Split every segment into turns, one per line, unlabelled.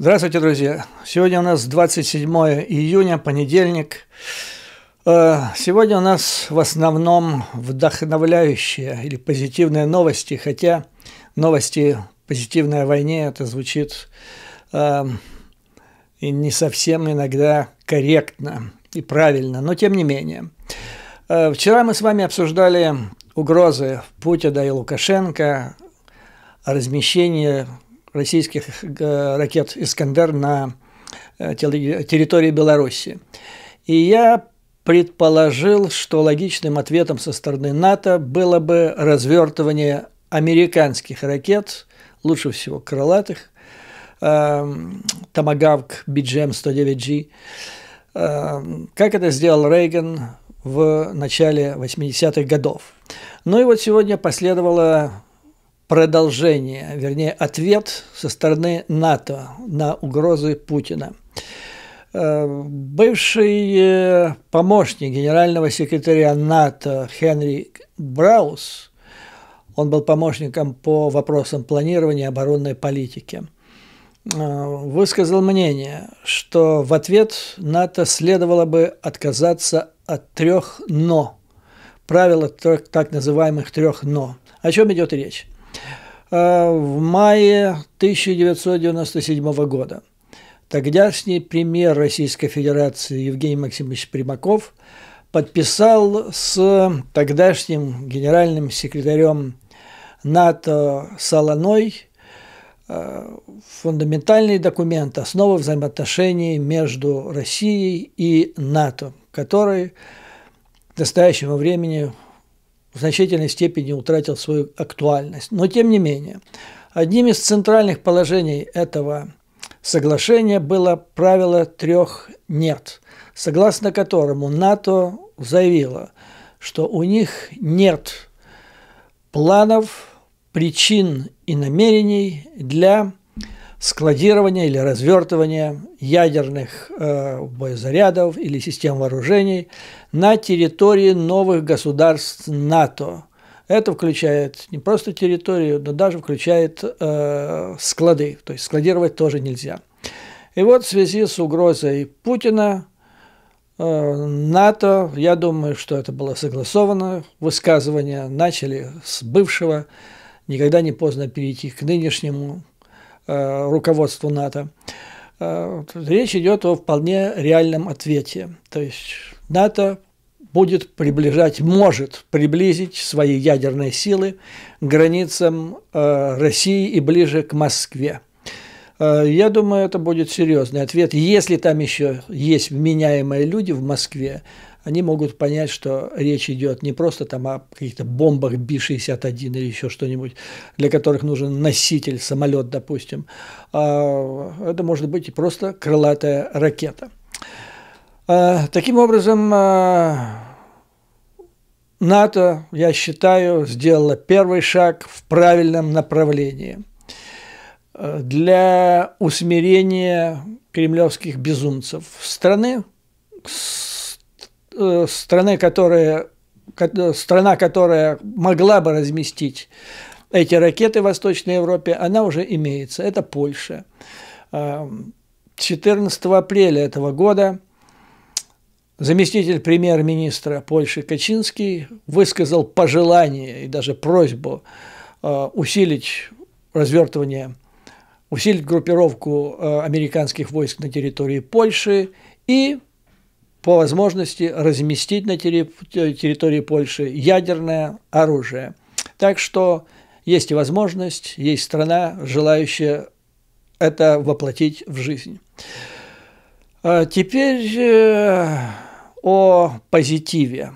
Здравствуйте, друзья! Сегодня у нас 27 июня, понедельник. Э, сегодня у нас в основном вдохновляющие или позитивные новости, хотя новости позитивной войне это звучит э, и не совсем иногда корректно и правильно, но тем не менее. Э, вчера мы с вами обсуждали угрозы Путина и Лукашенко, размещение российских э, ракет «Искандер» на э, территории Беларуси. И я предположил, что логичным ответом со стороны НАТО было бы развертывание американских ракет, лучше всего крылатых, эм, Томагавк, BGM-109G, эм, как это сделал Рейган в начале 80-х годов. Ну и вот сегодня последовало продолжение, вернее, ответ со стороны НАТО на угрозы Путина. Э, бывший э, помощник генерального секретаря НАТО Хенри Браус, он был помощником по вопросам планирования оборонной политики, э, высказал мнение, что в ответ НАТО следовало бы отказаться от трех «но», правила так называемых трех «но». О чем идет речь? Э, в мае 1997 года. Тогдашний премьер Российской Федерации Евгений Максимович Примаков подписал с тогдашним генеральным секретарем НАТО Солоной э, фундаментальный документ «Основы взаимоотношений между Россией и НАТО», который к настоящему времени в значительной степени утратил свою актуальность. Но тем не менее, одним из центральных положений этого соглашения было правило трех «нет», согласно которому НАТО заявило, что у них нет планов, причин и намерений для складирования или развертывания ядерных э, боезарядов или систем вооружений на территории новых государств НАТО. Это включает не просто территорию, но даже включает э, склады. То есть складировать тоже нельзя. И вот в связи с угрозой Путина э, НАТО, я думаю, что это было согласовано, высказывания начали с бывшего, никогда не поздно перейти к нынешнему, Э, руководству НАТО. Э, речь идет о вполне реальном ответе. То есть НАТО будет приближать, может приблизить свои ядерные силы к границам э, России и ближе к Москве. Я думаю, это будет серьезный ответ. Если там еще есть вменяемые люди в Москве, они могут понять, что речь идет не просто там о каких-то бомбах Би-61 или еще что-нибудь, для которых нужен носитель, самолет, допустим. А это может быть и просто крылатая ракета. А, таким образом, а, НАТО, я считаю, сделала первый шаг в правильном направлении а, для усмирения кремлевских безумцев страны с Э, страны, которая, страна, которая могла бы разместить эти ракеты в Восточной Европе, она уже имеется. Это Польша. 14 эм, апреля этого года заместитель премьер-министра Польши Качинский высказал пожелание и даже просьбу э, усилить развертывание, усилить группировку э, американских войск на территории Польши и по возможности разместить на территории Польши ядерное оружие. Так что есть и возможность, есть страна, желающая это воплотить в жизнь. А теперь э, о позитиве.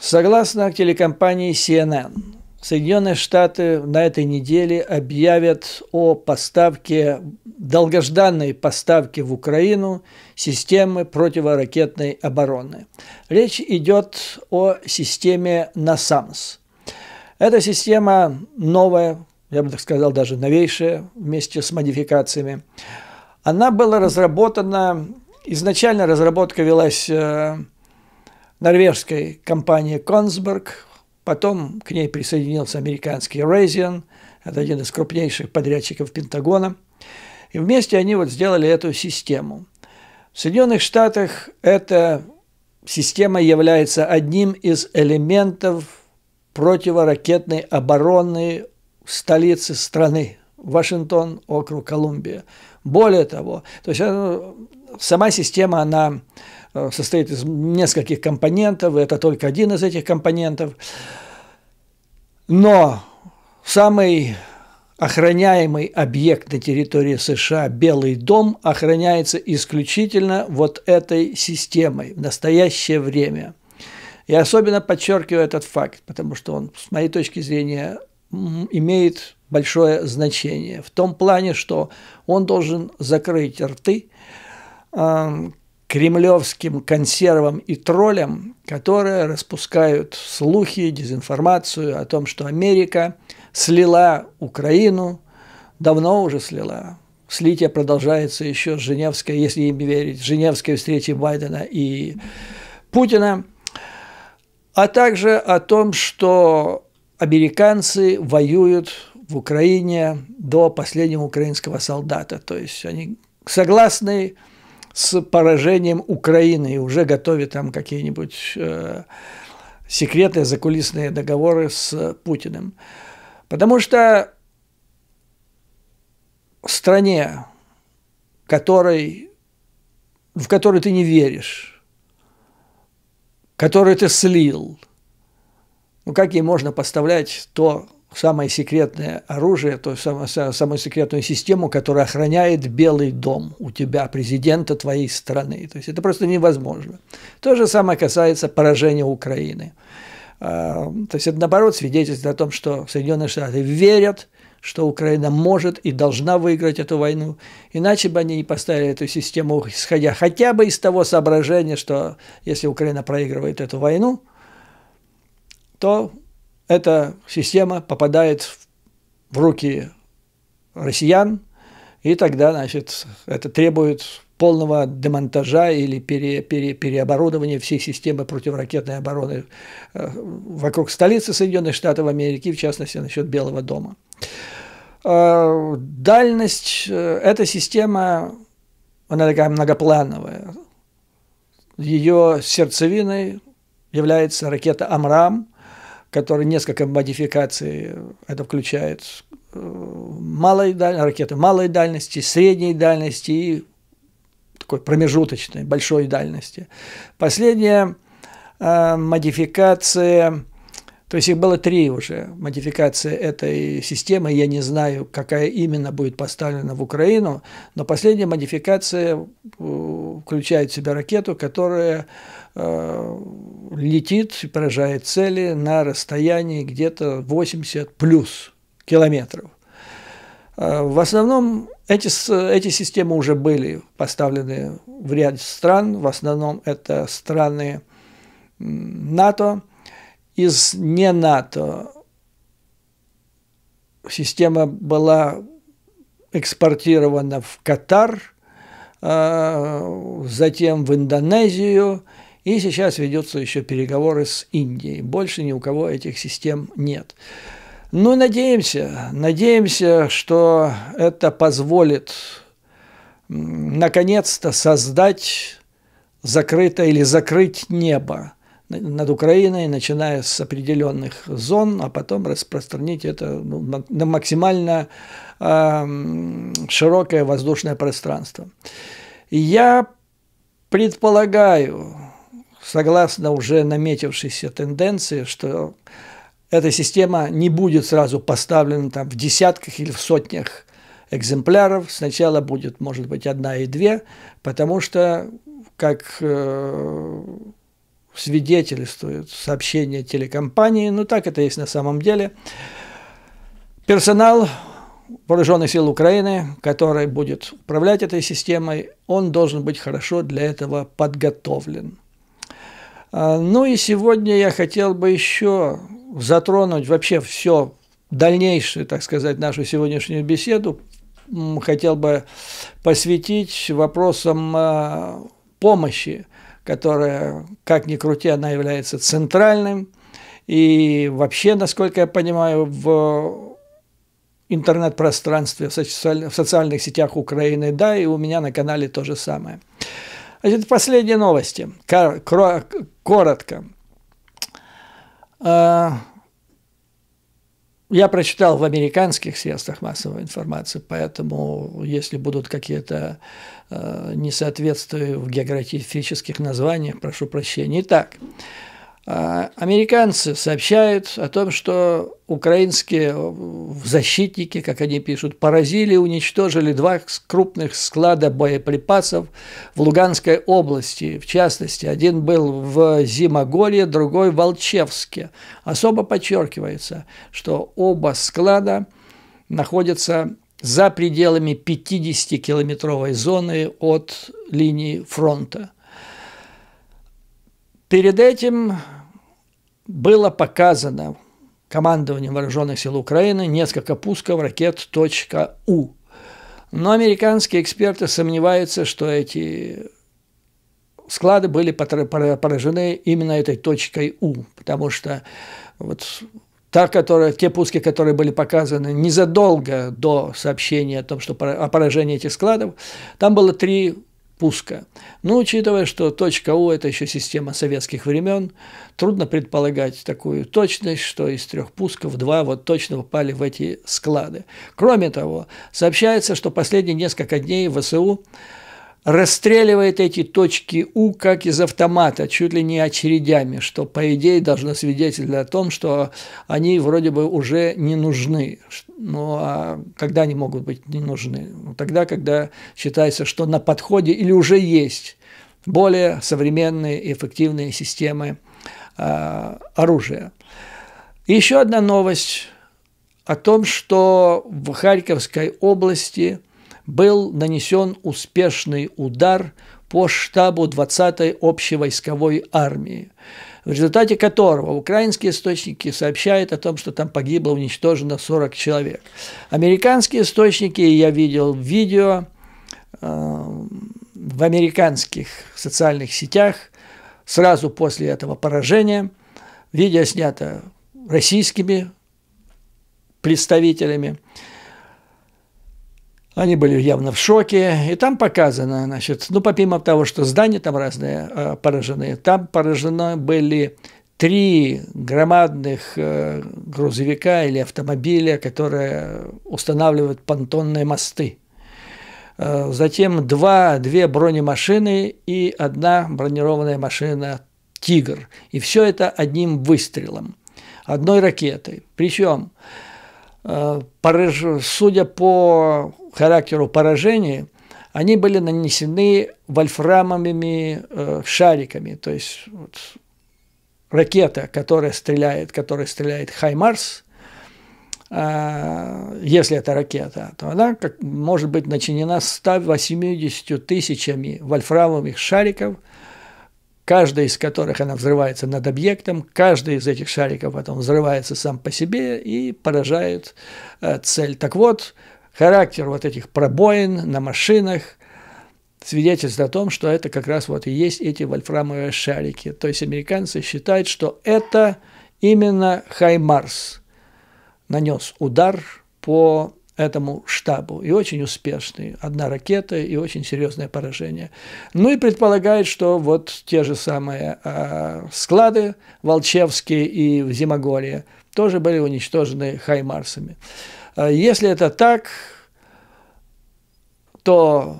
Согласно телекомпании CNN, Соединенные Штаты на этой неделе объявят о поставке, долгожданной поставке в Украину системы противоракетной обороны. Речь идет о системе «Насамс». Эта система новая, я бы так сказал, даже новейшая вместе с модификациями. Она была разработана, изначально разработка велась э, норвежской компанией «Консберг», Потом к ней присоединился американский Raytheon, это один из крупнейших подрядчиков Пентагона. И вместе они вот сделали эту систему. В Соединенных Штатах эта система является одним из элементов противоракетной обороны столицы страны Вашингтон, округ Колумбия. Более того, то есть э, сама система, она Э, состоит из нескольких компонентов, и это только один из этих компонентов. Но самый охраняемый объект на территории США, Белый дом, охраняется исключительно вот этой системой в настоящее время. Я особенно подчеркиваю этот факт, потому что он, с моей точки зрения, имеет большое значение в том плане, что он должен закрыть рты э, кремлевским консервам и троллям, которые распускают слухи, дезинформацию о том, что Америка слила Украину, давно уже слила. Слитие продолжается еще с Женевской, если им верить, Женевской встречи Байдена и Путина, а также о том, что американцы воюют в Украине до последнего украинского солдата. То есть они согласны с поражением Украины и уже готовит там какие-нибудь э, секретные закулисные договоры с Путиным. Потому что стране, которой, в которую ты не веришь, которую ты слил, ну как ей можно поставлять то, самое секретное оружие, то самую, самую секретную систему, которая охраняет Белый дом у тебя, президента твоей страны. То есть это просто невозможно. То же самое касается поражения Украины. А, то есть это, наоборот, свидетельство о том, что Соединенные Штаты верят, что Украина может и должна выиграть эту войну. Иначе бы они не поставили эту систему, исходя хотя бы из того соображения, что если Украина проигрывает эту войну, то эта система попадает в руки россиян, и тогда, значит, это требует полного демонтажа или пере, пере, переоборудования всей системы противоракетной обороны э, вокруг столицы Соединенных Штатов Америки, в частности, насчет Белого дома. Э, дальность, э, эта система, она такая многоплановая. Ее сердцевиной является ракета «Амрам», который несколько модификаций, э, это включает э, малой дальности, ракеты малой дальности, средней дальности и такой промежуточной, большой дальности. Последняя э, модификация то есть их было три уже модификации этой системы. Я не знаю, какая именно будет поставлена в Украину, но последняя модификация э, включает в себя ракету, которая э, летит и поражает цели на расстоянии где-то 80 плюс километров. Э, в основном эти, эти системы уже были поставлены в ряд стран. В основном это страны НАТО, из не НАТО система была экспортирована в Катар, э, затем в Индонезию, и сейчас ведутся еще переговоры с Индией. Больше ни у кого этих систем нет. Ну, надеемся, надеемся, что это позволит наконец-то создать закрытое или закрыть небо над Украиной, начиная с определенных зон, а потом распространить это ну, на максимально эм, широкое воздушное пространство. Я предполагаю, согласно уже наметившейся тенденции, что эта система не будет сразу поставлена там, в десятках или в сотнях экземпляров. Сначала будет, может быть, одна и две, потому что, как э, свидетельствует сообщение телекомпании, ну так это есть на самом деле. Персонал вооруженных сил Украины, который будет управлять этой системой, он должен быть хорошо для этого подготовлен. А, ну и сегодня я хотел бы еще затронуть вообще все дальнейшее, так сказать, нашу сегодняшнюю беседу. Хотел бы посвятить вопросам а, помощи которая, как ни крути, она является центральным. И вообще, насколько я понимаю, в интернет-пространстве, в, социальных сетях Украины, да, и у меня на канале то же самое. Значит, последние новости. Коротко. А, я прочитал в американских средствах массовой информации, поэтому если будут какие-то э, несоответствия в географических названиях, прошу прощения. Итак, а, американцы сообщают о том, что украинские защитники, как они пишут, поразили уничтожили два крупных склада боеприпасов в Луганской области. В частности, один был в Зимогорье, другой в Волчевске. Особо подчеркивается, что оба склада находятся за пределами 50-километровой зоны от линии фронта. Перед этим было показано командованием Вооруженных сил Украины несколько пусков ракет .у. Но американские эксперты сомневаются, что эти склады были поражены именно этой точкой У, потому что вот та, которая, те пуски, которые были показаны незадолго до сообщения о том, что о поражении этих складов, там было три пуска. Но учитывая, что точка У – это еще система советских времен, трудно предполагать такую точность, что из трех пусков два вот точно попали в эти склады. Кроме того, сообщается, что последние несколько дней ВСУ расстреливает эти точки У, как из автомата, чуть ли не очередями, что, по идее, должно свидетельствовать о том, что они вроде бы уже не нужны. Ну, а когда они могут быть не нужны? Ну, тогда, когда считается, что на подходе или уже есть более современные и эффективные системы э, оружия. еще одна новость о том, что в Харьковской области – был нанесен успешный удар по штабу 20-й общевойсковой армии, в результате которого украинские источники сообщают о том, что там погибло, уничтожено 40 человек. Американские источники, я видел видео э, в американских социальных сетях сразу после этого поражения, видео снято российскими представителями, они были явно в шоке. И там показано, значит, ну, помимо того, что здания там разные э, поражены, там поражены были три громадных э, грузовика или автомобиля, которые устанавливают понтонные мосты. Э, затем два, две бронемашины и одна бронированная машина «Тигр». И все это одним выстрелом, одной ракетой. Причем, э, судя по характеру поражения, они были нанесены вольфрамовыми э, шариками, то есть вот, ракета, которая стреляет, которая стреляет Хаймарс, э, если это ракета, то она как, может быть начинена 180 тысячами вольфрамовых шариков, каждый из которых она взрывается над объектом, каждый из этих шариков потом взрывается сам по себе и поражает э, цель. Так вот, э, характер вот этих пробоин на машинах свидетельствует о том, что это как раз вот и есть эти вольфрамовые шарики. То есть американцы считают, что это именно Хаймарс нанес удар по этому штабу. И очень успешный. Одна ракета и очень серьезное поражение. Ну и предполагает, что вот те же самые э, склады Волчевские и в Зимоголе тоже были уничтожены Хаймарсами. Э, если это так, то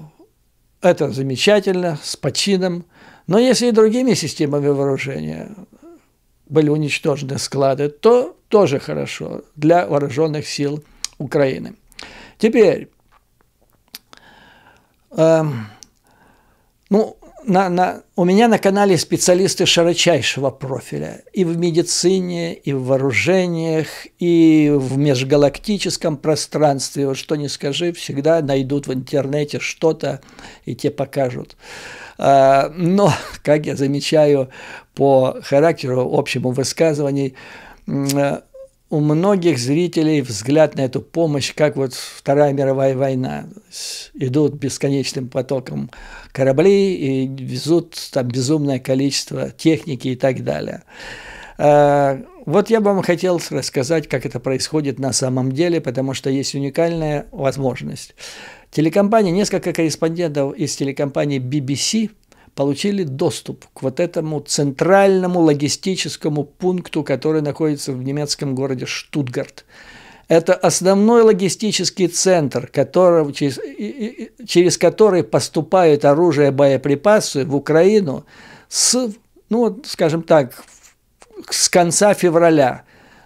это замечательно, с почином. Но если и другими системами вооружения были уничтожены склады, то тоже хорошо для вооруженных сил Украины. Теперь, э, ну, на, на, у меня на канале специалисты широчайшего профиля и в медицине, и в вооружениях, и в межгалактическом пространстве. Вот что не скажи, всегда найдут в интернете что-то и те покажут. А, но, как я замечаю по характеру общему высказываний, у многих зрителей взгляд на эту помощь, как вот Вторая мировая война. Идут бесконечным потоком корабли и везут там безумное количество техники и так далее. А, вот я бы вам хотел рассказать, как это происходит на самом деле, потому что есть уникальная возможность. Телекомпания, несколько корреспондентов из телекомпании BBC – получили доступ к вот этому центральному логистическому пункту, который находится в немецком городе Штутгарт. Это основной логистический центр, который, через, через который поступают оружие, и боеприпасы в Украину с, ну, скажем так, с конца февраля.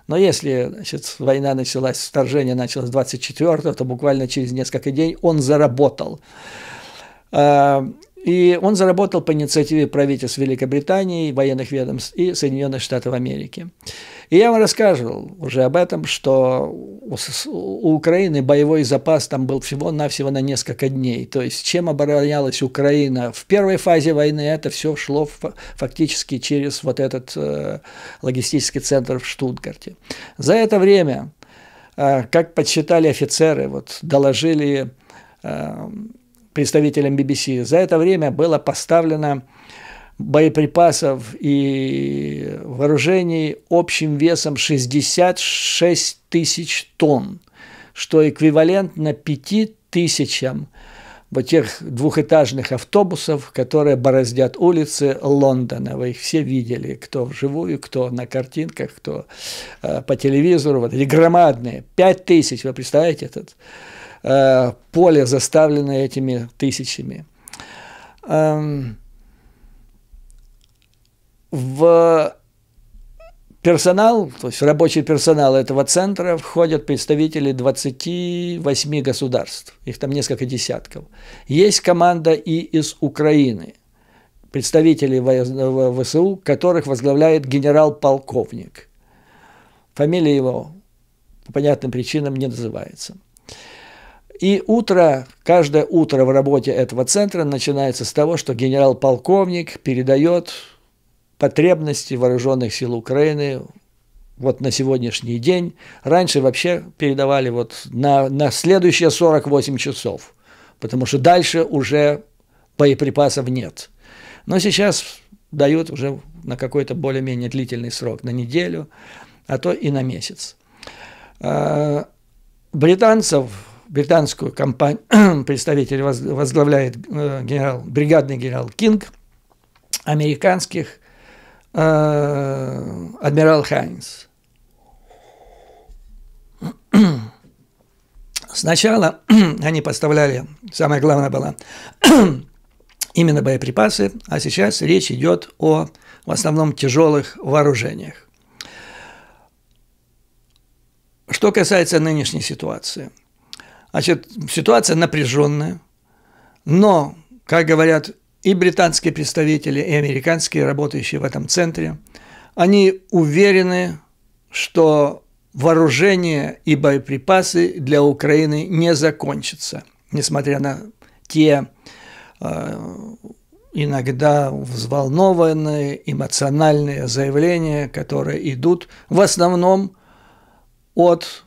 Но если значит, война началась, вторжение началось 24-го, то буквально через несколько дней он заработал. А, и он заработал по инициативе правительств Великобритании, военных ведомств и Соединенных Штатов Америки. И я вам рассказывал уже об этом, что у Украины боевой запас там был всего-навсего на несколько дней. То есть чем оборонялась Украина в первой фазе войны, это все шло фактически через вот этот э, логистический центр в Штутгарте. За это время, э, как подсчитали офицеры, вот доложили... Э, представителям BBC, за это время было поставлено боеприпасов и вооружений общим весом 66 тысяч тонн, что эквивалентно 5 тысячам вот тех двухэтажных автобусов, которые бороздят улицы Лондона. Вы их все видели, кто вживую, кто на картинках, кто э, по телевизору. Вот эти громадные, 5 тысяч, вы представляете этот Э, поле заставлено этими тысячами. Эм, в персонал, то есть рабочий персонал этого центра входят представители 28 государств, их там несколько десятков. Есть команда и из Украины, представители ВСУ, которых возглавляет генерал-полковник. Фамилия его по понятным причинам не называется. И утро, каждое утро в работе этого центра начинается с того, что генерал-полковник передает потребности вооруженных сил Украины вот на сегодняшний день. Раньше вообще передавали вот на, на следующие 48 часов, потому что дальше уже боеприпасов нет. Но сейчас дают уже на какой-то более-менее длительный срок, на неделю, а то и на месяц. А, британцев британскую компанию, представитель возглавляет э, генерал, бригадный генерал Кинг, американских э, адмирал Хайнс. Сначала они поставляли, самое главное было, именно боеприпасы, а сейчас речь идет о в основном тяжелых вооружениях. Что касается нынешней ситуации – Значит, ситуация напряженная, но, как говорят и британские представители, и американские, работающие в этом центре, они уверены, что вооружение и боеприпасы для Украины не закончатся, несмотря на те э, иногда взволнованные эмоциональные заявления, которые идут в основном от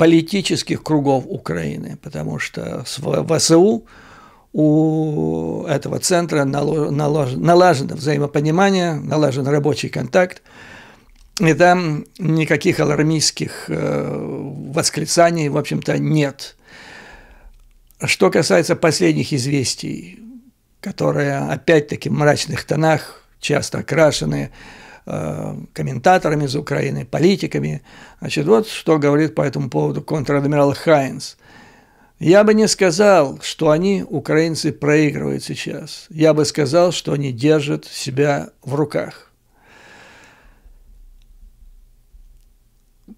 политических кругов Украины, потому что в ВСУ у этого центра налажено взаимопонимание, налажен рабочий контакт, и там никаких алармистских э, восклицаний, в общем-то, нет. Что касается последних известий, которые, опять-таки, в мрачных тонах, часто окрашены, Э, комментаторами из Украины, политиками. Значит, вот что говорит по этому поводу контр-адмирал Хайнс. Я бы не сказал, что они, украинцы, проигрывают сейчас. Я бы сказал, что они держат себя в руках.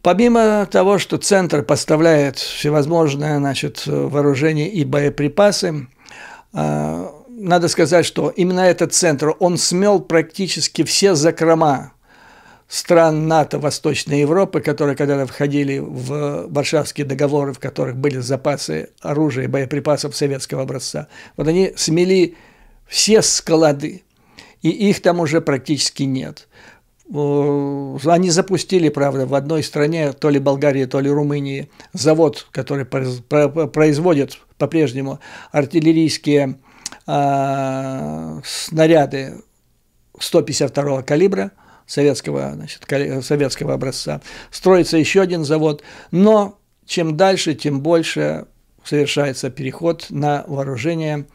Помимо того, что центр поставляет всевозможное значит, вооружение и боеприпасы, э, надо сказать, что именно этот центр, он смел практически все закрома стран НАТО Восточной Европы, которые когда-то входили в Варшавские договоры, в которых были запасы оружия и боеприпасов советского образца. Вот они смели все склады, и их там уже практически нет. Э, они запустили, правда, в одной стране, то ли Болгарии, то ли Румынии, завод, который производит по-прежнему артиллерийские а, снаряды 152 калибра советского, значит, советского образца. Строится еще один завод, но чем дальше, тем больше совершается переход на вооружение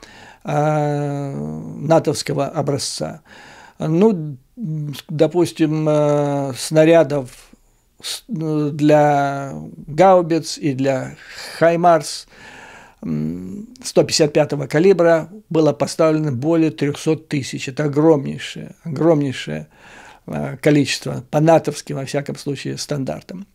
э, натовского образца. Ну, допустим, э, снарядов для гаубиц и для хаймарс – 155 калибра было поставлено более 300 тысяч. Это огромнейшее, огромнейшее а, количество по натовским, во всяком случае, стандартам.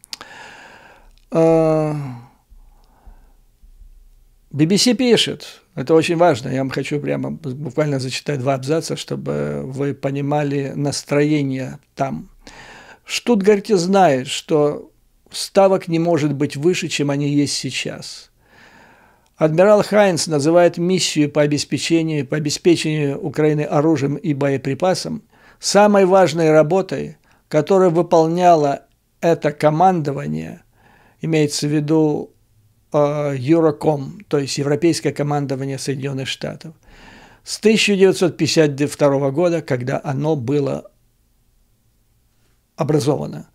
BBC а, пишет, это очень важно, я вам хочу прямо буквально зачитать два абзаца, чтобы вы понимали настроение там. Штутгарте знает, что ставок не может быть выше, чем они есть сейчас – Адмирал Хайнс называет миссию по обеспечению, по обеспечению Украины оружием и боеприпасом самой важной работой, которую выполняло это командование, имеется в виду Юроком, э, то есть Европейское командование Соединенных Штатов, с 1952 года, когда оно было образовано.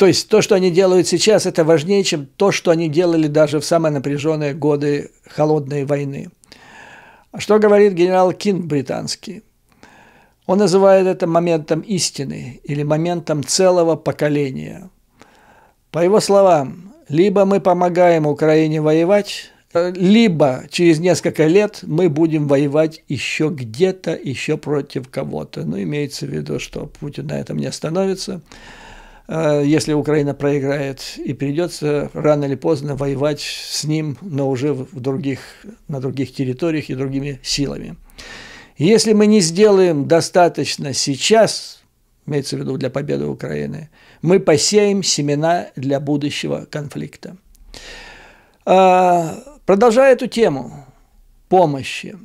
То есть то, что они делают сейчас, это важнее, чем то, что они делали даже в самые напряженные годы холодной войны. А что говорит генерал Кинг британский? Он называет это моментом истины или моментом целого поколения. По его словам, либо мы помогаем Украине воевать, э, либо через несколько лет мы будем воевать еще где-то, еще против кого-то. Ну, имеется в виду, что Путин на этом не остановится. Э, если Украина проиграет, и придется рано или поздно воевать с ним, но уже в других, на других территориях и другими силами. Если мы не сделаем достаточно сейчас, имеется в виду для победы Украины, мы посеем семена для будущего конфликта. Э, продолжая эту тему помощи,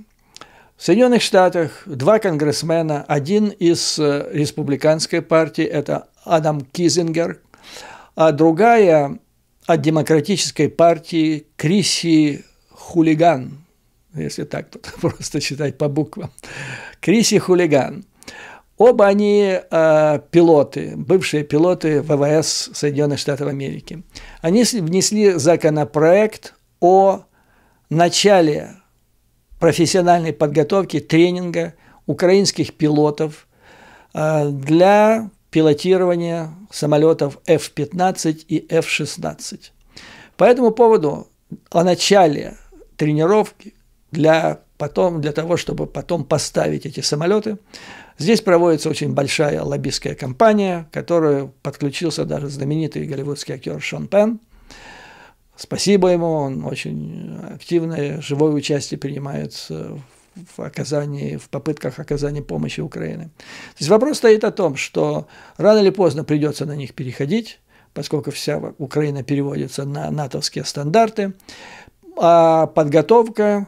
в Соединенных Штатах два конгрессмена, один из э, республиканской партии, это Адам Кизингер, а другая от демократической партии Криси Хулиган, если так просто читать по буквам, Криси Хулиган. Оба они э, пилоты, бывшие пилоты ВВС Соединенных Штатов Америки. Они внесли законопроект о начале профессиональной подготовки, тренинга украинских пилотов э, для пилотирования самолетов F-15 и F-16. По этому поводу о начале тренировки для, потом, для того, чтобы потом поставить эти самолеты, Здесь проводится очень большая лоббистская кампания, которую подключился даже знаменитый голливудский актер Шон Пен – Спасибо ему, он очень активное, живое участие принимает в оказании, в попытках оказания помощи Украине. То есть вопрос стоит о том, что рано или поздно придется на них переходить, поскольку вся Украина переводится на натовские стандарты, а подготовка,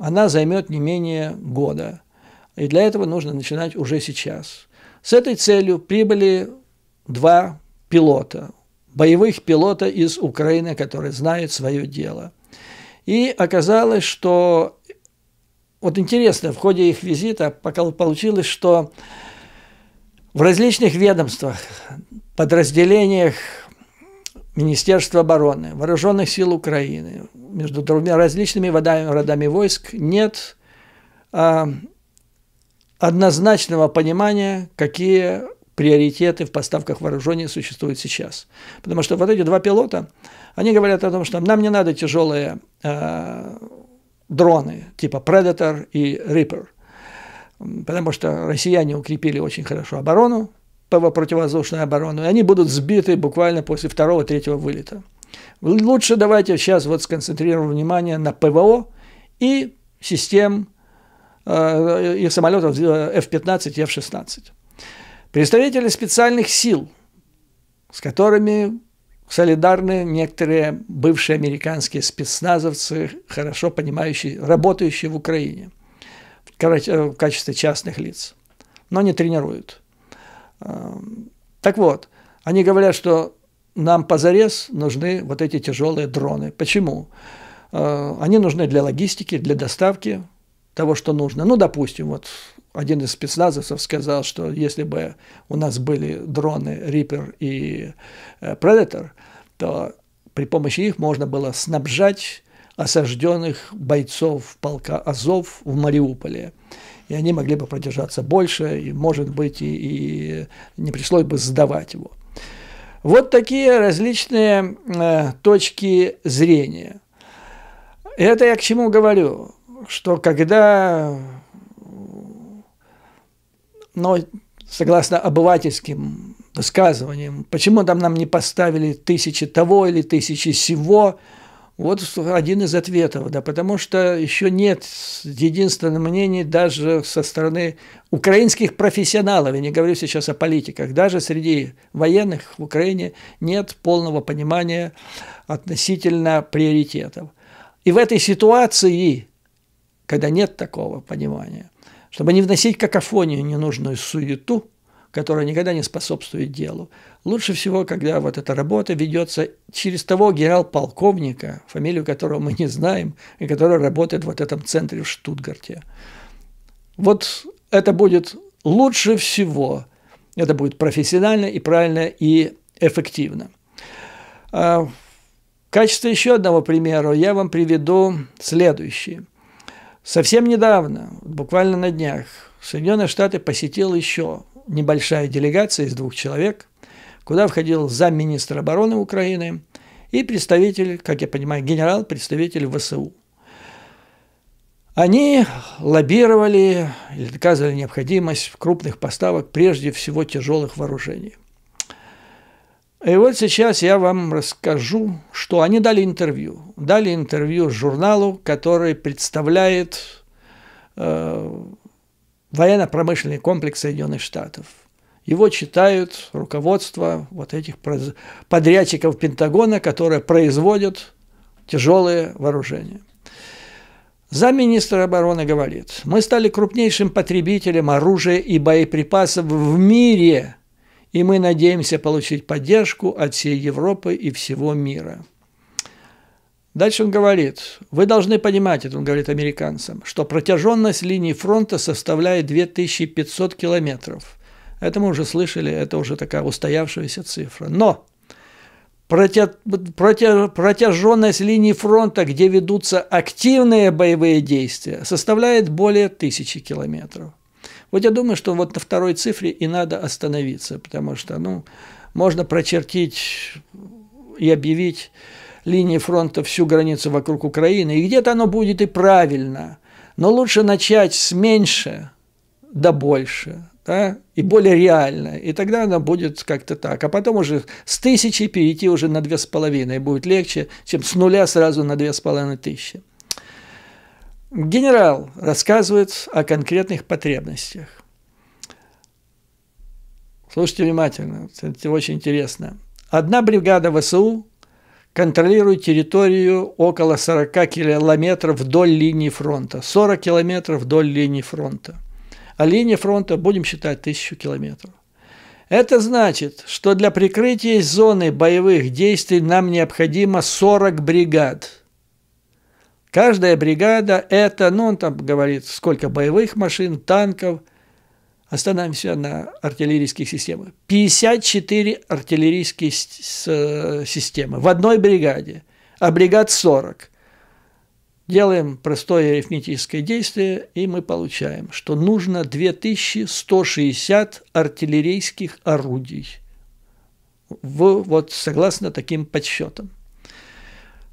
она займет не менее года. И для этого нужно начинать уже сейчас. С этой целью прибыли два пилота боевых пилота из Украины, который знает свое дело. И оказалось, что вот интересно, в ходе их визита получилось, что в различных ведомствах, подразделениях Министерства обороны, Вооруженных сил Украины, между двумя различными родами войск нет а, однозначного понимания, какие приоритеты в поставках вооружения существуют сейчас. Потому что вот эти два пилота, они говорят о том, что нам не надо тяжелые э, дроны типа Predator и Reaper, потому что россияне укрепили очень хорошо оборону, противовоздушную оборону, и они будут сбиты буквально после второго-третьего вылета. Лучше давайте сейчас вот сконцентрируем внимание на ПВО и систем э, и самолетов э, F-15 и F-16 представители специальных сил, с которыми солидарны некоторые бывшие американские спецназовцы, хорошо понимающие, работающие в Украине в качестве частных лиц, но не тренируют. Эм, так вот, они говорят, что нам позарез нужны вот эти тяжелые дроны. Почему? Э, они нужны для логистики, для доставки того, что нужно. Ну, допустим, вот один из спецназовцев сказал, что если бы у нас были дроны Reaper и Predator, э, то при помощи их можно было снабжать осажденных бойцов полка Азов в Мариуполе. И они могли бы продержаться больше, и, может быть, и, и не пришлось бы сдавать его. Вот такие различные э, точки зрения. Это я к чему говорю, что когда но согласно обывательским высказываниям, почему там нам не поставили тысячи того или тысячи всего вот один из ответов, да, потому что еще нет единственного мнения даже со стороны украинских профессионалов, я не говорю сейчас о политиках, даже среди военных в Украине нет полного понимания относительно приоритетов. И в этой ситуации, когда нет такого понимания – чтобы не вносить какофонию, ненужную суету, которая никогда не способствует делу. Лучше всего, когда вот эта работа ведется через того генерал-полковника, фамилию которого мы не знаем, и который работает в вот этом центре в Штутгарте. Вот это будет лучше всего. Это будет профессионально и правильно и эффективно. А, в качестве еще одного примера я вам приведу следующее – Совсем недавно, буквально на днях, Соединенные Штаты посетил еще небольшая делегация из двух человек, куда входил замминистра обороны Украины и представитель, как я понимаю, генерал-представитель ВСУ. Они лоббировали или доказывали необходимость крупных поставок прежде всего тяжелых вооружений – и вот сейчас я вам расскажу, что они дали интервью. Дали интервью журналу, который представляет э, военно-промышленный комплекс Соединенных Штатов. Его читают руководство вот этих подрядчиков Пентагона, которые производят тяжелые вооружения. Замминистра обороны говорит, мы стали крупнейшим потребителем оружия и боеприпасов в мире – и мы надеемся получить поддержку от всей Европы и всего мира. Дальше он говорит, вы должны понимать, это он говорит американцам, что протяженность линии фронта составляет 2500 километров. Это мы уже слышали, это уже такая устоявшаяся цифра. Но протя, протя, протяженность линии фронта, где ведутся активные боевые действия, составляет более тысячи километров. Вот я думаю, что вот на второй цифре и надо остановиться, потому что, ну, можно прочертить и объявить линии фронта всю границу вокруг Украины, и где-то оно будет и правильно, но лучше начать с меньше до больше, да, и более реально. И тогда оно будет как-то так. А потом уже с тысячи перейти уже на две с половиной будет легче, чем с нуля сразу на две с половиной тысячи. Генерал рассказывает о конкретных потребностях. Слушайте внимательно, это очень интересно. Одна бригада ВСУ контролирует территорию около 40 километров вдоль линии фронта. 40 километров вдоль линии фронта. А линия фронта, будем считать, тысячу километров. Это значит, что для прикрытия зоны боевых действий нам необходимо 40 бригад – Каждая бригада – это, ну, он там говорит, сколько боевых машин, танков. Остановимся на артиллерийских системах. 54 артиллерийские системы в одной бригаде, а бригад 40. Делаем простое арифметическое действие, и мы получаем, что нужно 2160 артиллерийских орудий. В, вот согласно таким подсчетам.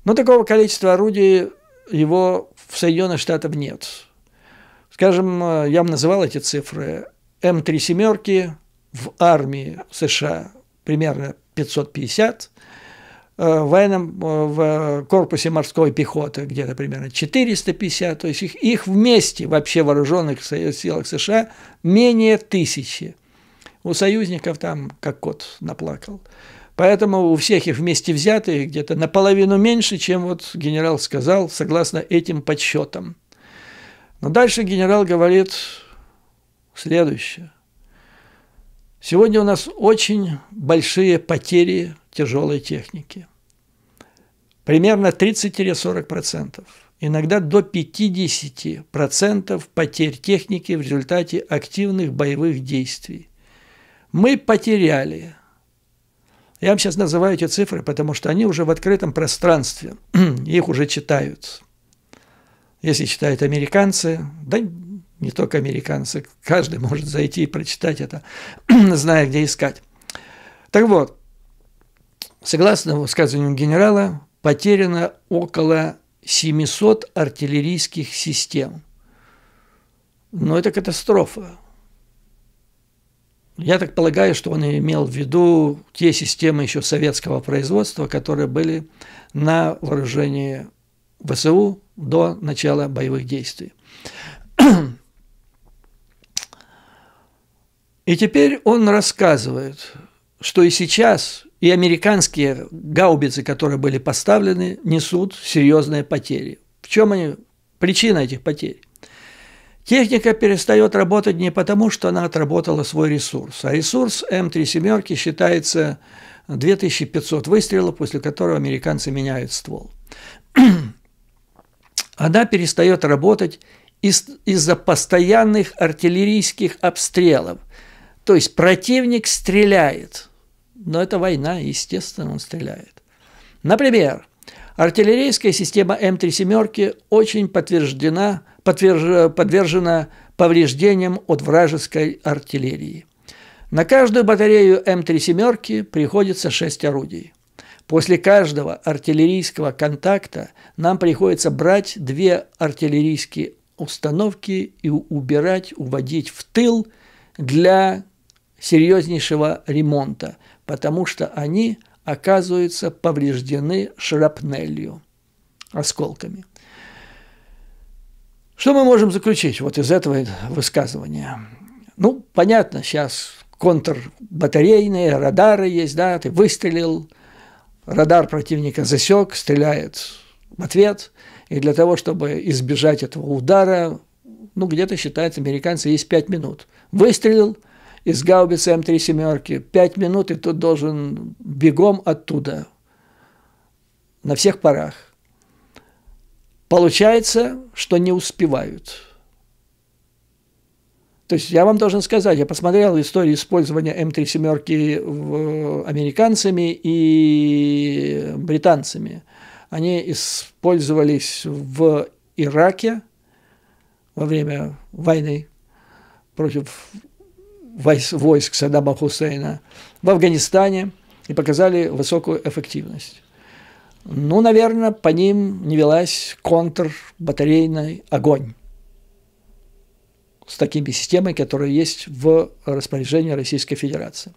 Но такого количества орудий его в Соединенных Штатах нет. Скажем, э, я вам называл эти цифры. М3 «семерки» в армии США примерно 550, э, в военном э, в корпусе морской пехоты где-то примерно 450, то есть их, их вместе вообще вооруженных силах США менее тысячи. У союзников там как кот наплакал. Поэтому у всех их вместе взятые где-то наполовину меньше, чем вот генерал сказал, согласно этим подсчетам. Но дальше генерал говорит следующее. Сегодня у нас очень большие потери тяжелой техники. Примерно 30-40%. Иногда до 50% потерь техники в результате активных боевых действий. Мы потеряли я вам сейчас называю эти цифры, потому что они уже в открытом пространстве, их уже читают. Если читают американцы, да не только американцы, каждый может зайти и прочитать это, зная, где искать. Так вот, согласно высказыванию генерала, потеряно около 700 артиллерийских систем. Но это катастрофа. Я так полагаю, что он имел в виду те системы еще советского производства, которые были на вооружении ВСУ до начала боевых действий. И теперь он рассказывает, что и сейчас, и американские гаубицы, которые были поставлены, несут серьезные потери. В чем они? Причина этих потерь. Техника перестает работать не потому, что она отработала свой ресурс, а ресурс М3 «семерки» считается 2500 выстрелов, после которого американцы меняют ствол. она перестает работать из- за постоянных артиллерийских обстрелов. То есть противник стреляет, но это война, естественно, он стреляет. Например, артиллерийская система М3 «семерки» очень подтверждена – подвержена повреждениям от вражеской артиллерии. На каждую батарею М3 «семерки» приходится 6 орудий. После каждого артиллерийского контакта нам приходится брать две артиллерийские установки и убирать, уводить в тыл для серьезнейшего ремонта, потому что они оказываются повреждены шрапнелью, осколками. Что мы можем заключить вот из этого высказывания? Ну, понятно, сейчас контрбатарейные, радары есть, да, ты выстрелил, радар противника засек, стреляет в ответ, и для того, чтобы избежать этого удара, ну, где-то, считается, американцы, есть 5 минут. Выстрелил из гаубицы М3 «семерки», 5 минут, и тут должен бегом оттуда, на всех парах. Получается, что не успевают. То есть я вам должен сказать, я посмотрел историю использования М3 эм семерки э, американцами и британцами. Они использовались в Ираке во время войны против войск Саддама Хусейна, в Афганистане и показали высокую эффективность. Ну, наверное, по ним не велась контрбатарейный огонь с такими системами, которые есть в распоряжении Российской Федерации.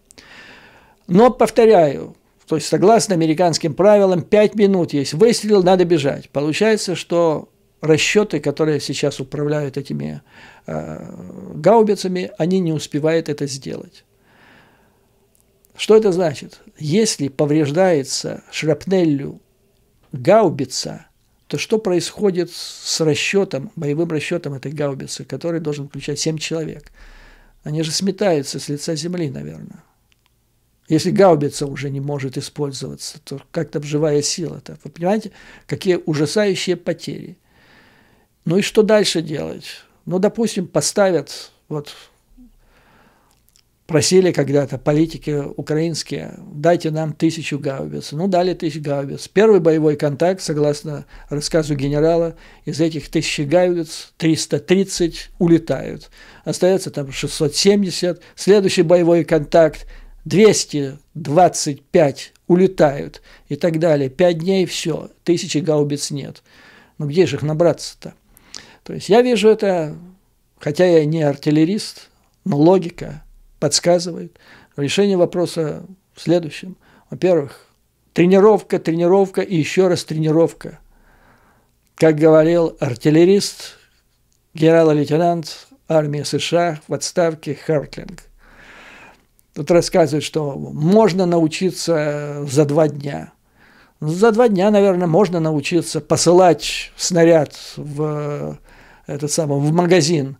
Но, повторяю, то есть согласно американским правилам, 5 минут есть выстрел, надо бежать. Получается, что расчеты, которые сейчас управляют этими э, гаубицами, они не успевают это сделать. Что это значит? Если повреждается шрапнелью гаубица, то что происходит с расчетом, боевым расчетом этой гаубицы, который должен включать 7 человек? Они же сметаются с лица земли, наверное. Если гаубица уже не может использоваться, то как то живая сила-то? Вы понимаете, какие ужасающие потери. Ну и что дальше делать? Ну, допустим, поставят вот просили когда-то политики украинские, дайте нам тысячу гаубиц. Ну, дали тысячу гаубиц. Первый боевой контакт, согласно рассказу генерала, из этих тысячи гаубиц 330 улетают. Остается там 670. Следующий боевой контакт 225 улетают и так далее. Пять дней – все, тысячи гаубиц нет. Ну, где же их набраться-то? То есть я вижу это, хотя я не артиллерист, но логика – подсказывают. Решение вопроса в следующем. Во-первых, тренировка, тренировка и еще раз тренировка. Как говорил артиллерист, генерал-лейтенант армии США в отставке Хартлинг. Тут рассказывает, что можно научиться за два дня. За два дня, наверное, можно научиться посылать снаряд в, этот самый, в магазин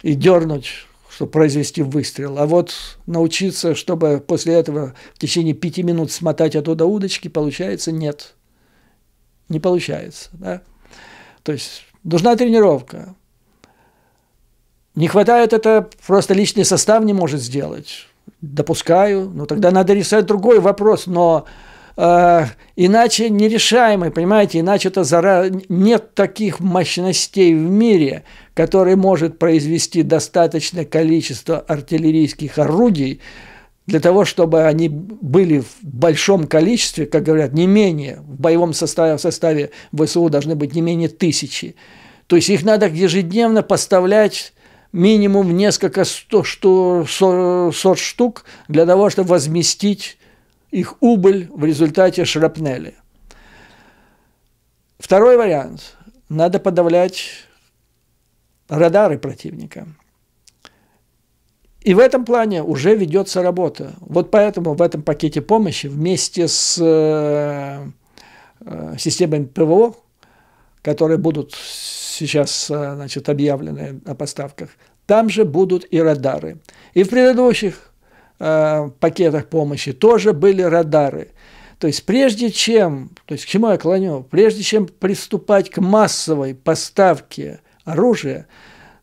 и дернуть чтобы произвести выстрел. А вот научиться, чтобы после этого в течение пяти минут смотать оттуда удочки, получается, нет. Не получается. Да? То есть нужна тренировка. Не хватает это, просто личный состав не может сделать. Допускаю, но тогда надо решать другой вопрос, но Э, иначе нерешаемый, понимаете, иначе это зара... нет таких мощностей в мире, который может произвести достаточное количество артиллерийских орудий для того, чтобы они были в большом количестве, как говорят, не менее, в боевом составе, в составе ВСУ должны быть не менее тысячи. То есть их надо ежедневно поставлять минимум в несколько сто, что, сот штук для того, чтобы возместить их убыль в результате шрапнели. Второй вариант. Надо подавлять радары противника. И в этом плане уже ведется работа. Вот поэтому в этом пакете помощи вместе с э, э системами ПВО, которые будут сейчас э, значит, объявлены о поставках, там же будут и радары. И в предыдущих Э, пакетах помощи тоже были радары. То есть прежде чем, то есть к чему я клоню, прежде чем приступать к массовой поставке оружия,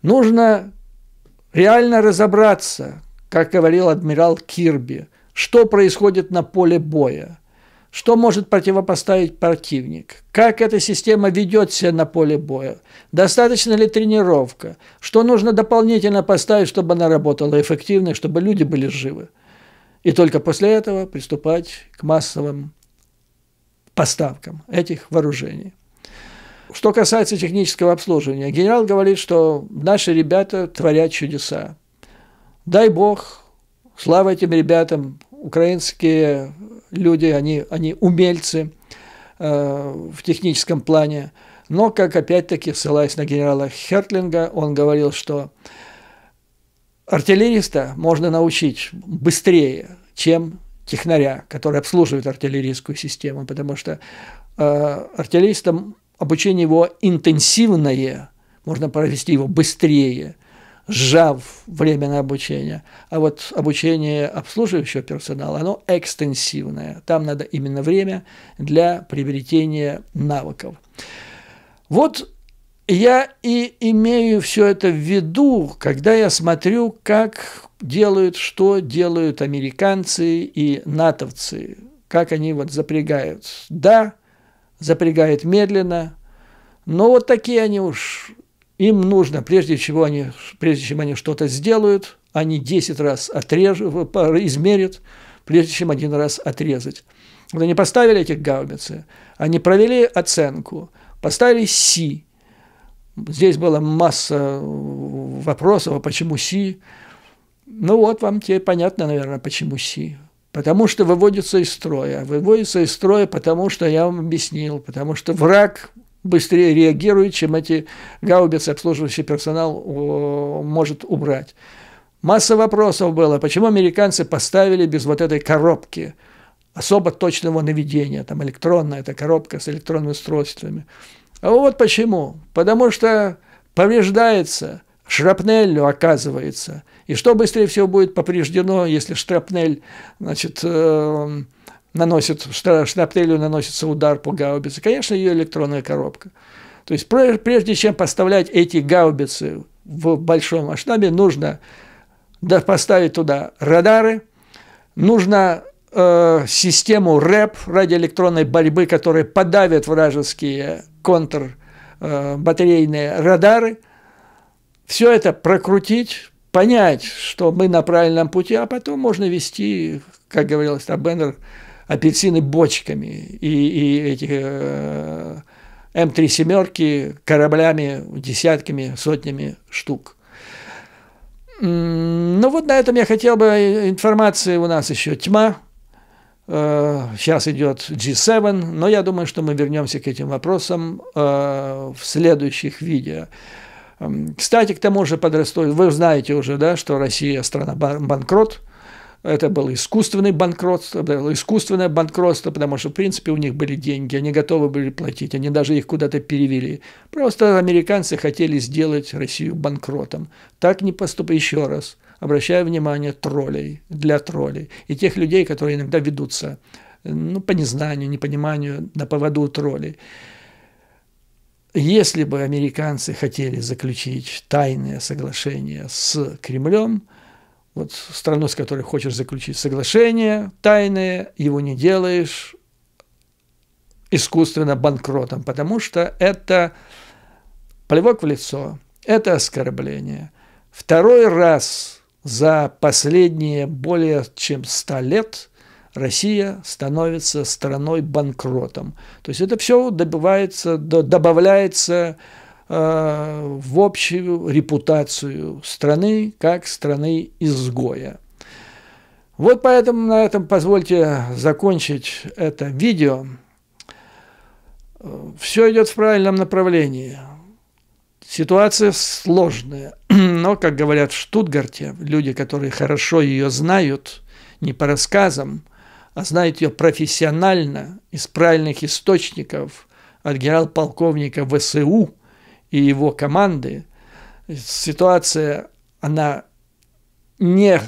нужно реально разобраться, как говорил адмирал Кирби, что происходит на поле боя. Что может противопоставить противник? Как эта система ведет себя на поле боя? Достаточно ли тренировка? Что нужно дополнительно поставить, чтобы она работала эффективно, чтобы люди были живы? И только после этого приступать к массовым поставкам этих вооружений. Что касается технического обслуживания, генерал говорит, что наши ребята творят чудеса. Дай бог, слава этим ребятам, украинские люди, они, они умельцы э, в техническом плане. Но, как опять-таки, ссылаясь на генерала Хертлинга, он говорил, что артиллериста можно научить быстрее, чем технаря, который обслуживает артиллерийскую систему, потому что э, артиллеристам обучение его интенсивное, можно провести его быстрее – сжав время на обучение. А вот обучение обслуживающего персонала, оно экстенсивное. Там надо именно время для приобретения навыков. Вот я и имею все это в виду, когда я смотрю, как делают, что делают американцы и натовцы, как они вот запрягают. Да, запрягают медленно, но вот такие они уж им нужно, прежде, чего они, прежде чем они что-то сделают, они 10 раз отрежут, измерят, прежде чем один раз отрезать. Вот они поставили эти гаубицы, они провели оценку, поставили Си. Здесь была масса вопросов, а почему Си? Ну вот вам теперь понятно, наверное, почему Си. Потому что выводится из строя. Выводится из строя, потому что я вам объяснил, потому что враг быстрее реагирует, чем эти гаубицы, обслуживающий персонал может убрать. Масса вопросов было, почему американцы поставили без вот этой коробки особо точного наведения, там электронная эта коробка с электронными устройствами. А вот почему. Потому что повреждается, шрапнелью оказывается. И что быстрее всего будет повреждено, если шрапнель, значит, э наносит, шрапнелью наносится удар по гаубице, конечно, ее электронная коробка. То есть прежде чем поставлять эти гаубицы в большом масштабе, нужно поставить туда радары, нужно э, систему РЭП радиоэлектронной борьбы, которая подавит вражеские контрбатарейные э, радары. Все это прокрутить, понять, что мы на правильном пути, а потом можно вести, как говорилось, Стабеннер, Беннер, апельсины бочками и, и эти э, М3 эм семерки кораблями, десятками, сотнями штук. Ну вот на этом я хотел бы, э, информации у нас еще тьма, э, сейчас идет G7, но я думаю, что мы вернемся к этим вопросам э, в следующих видео. Кстати, к тому же подрасту, вы знаете уже, да, что Россия страна банкрот, это было искусственное банкротство, было искусственное банкротство, потому что, в принципе, у них были деньги, они готовы были платить, они даже их куда-то перевели. Просто американцы хотели сделать Россию банкротом. Так не поступай еще раз. Обращаю внимание троллей, для троллей и тех людей, которые иногда ведутся ну, по незнанию, непониманию на поводу троллей. Если бы американцы хотели заключить тайное соглашение с Кремлем – вот страну, с которой хочешь заключить соглашение тайное, его не делаешь искусственно банкротом, потому что это плевок в лицо, это оскорбление. Второй раз за последние более чем 100 лет Россия становится страной банкротом. То есть это все добивается, добавляется Э, в общую репутацию страны как страны изгоя. Вот поэтому на этом позвольте закончить это видео. Все идет в правильном направлении. Ситуация сложная, но, как говорят в Штутгарте, люди, которые хорошо ее знают, не по рассказам, а знают ее профессионально, из правильных источников, от генерал-полковника ВСУ – и его команды, ситуация, она не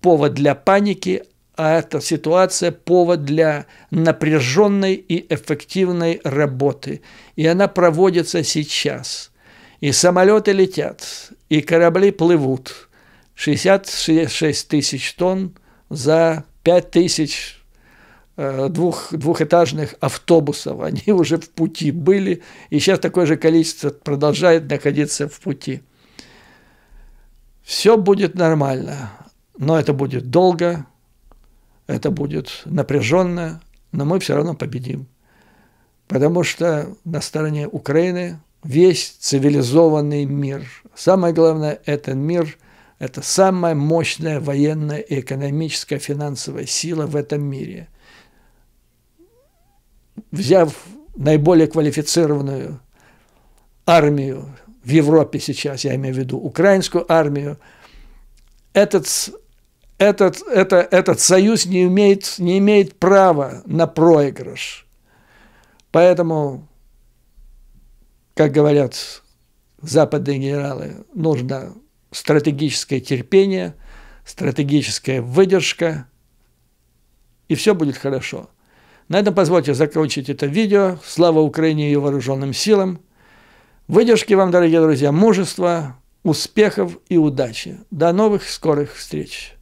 повод для паники, а эта ситуация повод для напряженной и эффективной работы. И она проводится сейчас. И самолеты летят, и корабли плывут. 66 тысяч тонн за 5 тысяч Э, двух, двухэтажных автобусов. Они уже в пути были, и сейчас такое же количество продолжает находиться в пути. Все будет нормально, но это будет долго, это будет напряженно, но мы все равно победим. Потому что на стороне Украины весь цивилизованный мир. Самое главное, этот мир – это самая мощная военная, экономическая, финансовая сила в этом мире – взяв наиболее квалифицированную армию в Европе сейчас, я имею в виду украинскую армию, этот, этот, это, этот союз не имеет, не имеет права на проигрыш. Поэтому, как говорят западные генералы, нужно стратегическое терпение, стратегическая выдержка, и все будет хорошо – на этом позвольте закончить это видео. Слава Украине и ее вооруженным силам. Выдержки вам, дорогие друзья, мужества, успехов и удачи. До новых скорых встреч.